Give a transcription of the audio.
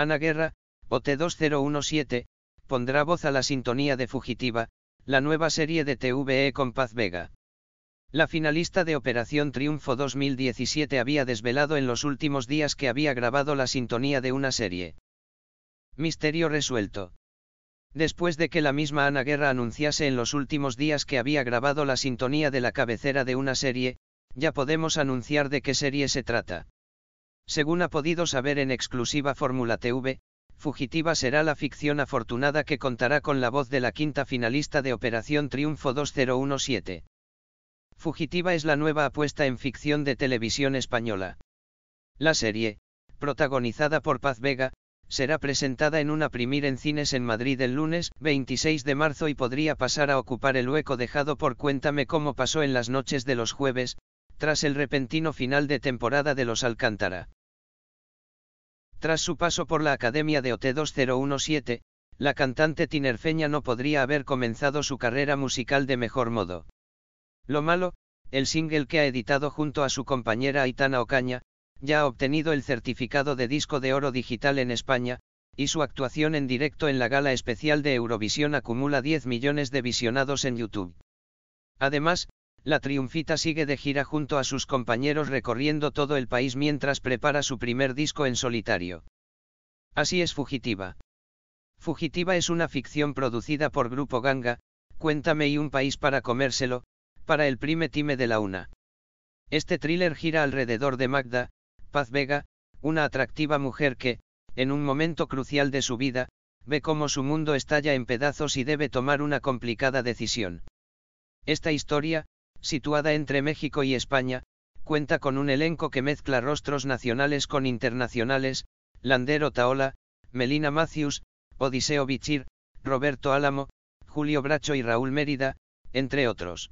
Ana Guerra, OT2017, pondrá voz a la sintonía de Fugitiva, la nueva serie de TVE con Paz Vega. La finalista de Operación Triunfo 2017 había desvelado en los últimos días que había grabado la sintonía de una serie. Misterio resuelto. Después de que la misma Ana Guerra anunciase en los últimos días que había grabado la sintonía de la cabecera de una serie, ya podemos anunciar de qué serie se trata. Según ha podido saber en exclusiva Fórmula TV, Fugitiva será la ficción afortunada que contará con la voz de la quinta finalista de Operación Triunfo 2017. Fugitiva es la nueva apuesta en ficción de televisión española. La serie, protagonizada por Paz Vega, será presentada en una primir en cines en Madrid el lunes 26 de marzo y podría pasar a ocupar el hueco dejado por Cuéntame cómo pasó en las noches de los jueves, tras el repentino final de temporada de los Alcántara. Tras su paso por la Academia de OT2017, la cantante tinerfeña no podría haber comenzado su carrera musical de mejor modo. Lo malo, el single que ha editado junto a su compañera Aitana Ocaña, ya ha obtenido el certificado de disco de oro digital en España, y su actuación en directo en la gala especial de Eurovisión acumula 10 millones de visionados en YouTube. Además, la Triunfita sigue de gira junto a sus compañeros recorriendo todo el país mientras prepara su primer disco en solitario. Así es Fugitiva. Fugitiva es una ficción producida por Grupo Ganga, Cuéntame y un país para comérselo, para el prime time de la una. Este thriller gira alrededor de Magda, Paz Vega, una atractiva mujer que, en un momento crucial de su vida, ve cómo su mundo estalla en pedazos y debe tomar una complicada decisión. Esta historia, situada entre México y España, cuenta con un elenco que mezcla rostros nacionales con internacionales, Landero Taola, Melina Macius, Odiseo Bichir, Roberto Álamo, Julio Bracho y Raúl Mérida, entre otros.